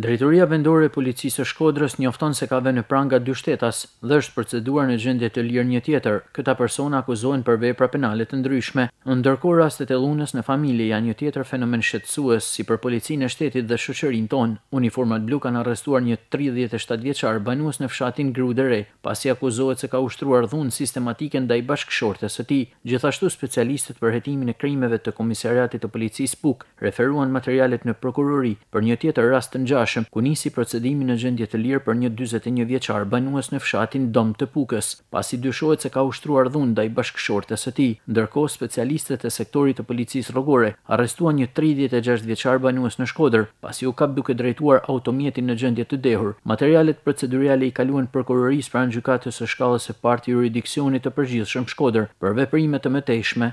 Drejtoria vendore e policisë së Shkodrës njofton se ka vënë në pranga dy shtetas dhe është proceduar në gjendje të lirë një tjetër. Këta persona akuzohen për vepra penale të ndryshme. Ndërkohë rastet e lunës në familje janë një tjetër fenomen shqetësues si për policinë e shtetit dhe shoqërinë tonë. Uniformat blu kanë arrestuar një 37 vjeçar banues në fshatin Grudere, pasi akuzohet se ka ushtruar dhunë sistematike ndaj bashkëshortes së tij. Gjithashtu specialistët për hetimin e krimeve të komisariatit të policisë Puk referuan materialet në prokurori për një tjetër rast të ngjashëm brashëm, ku nisi procedimin në gjendje të lirë për një 41 vjeçar banues në fshatin Dom të Pukës, pasi dyshohet se ka ushtruar dhun ndaj bashkëshortes së tij. Ndërkohë, specialistët e sektorit të policisë rrogore arrestuan një 36 vjeçar banues në Shkodër, pasi u kap duke drejtuar automjetin në gjendje të dehur. Materialet procedurale i kaluan prokurorisë pranë gjukatës së shkallës së parë të juridiksionit të përgjithshëm Shkodër për veprime të mëtejshme.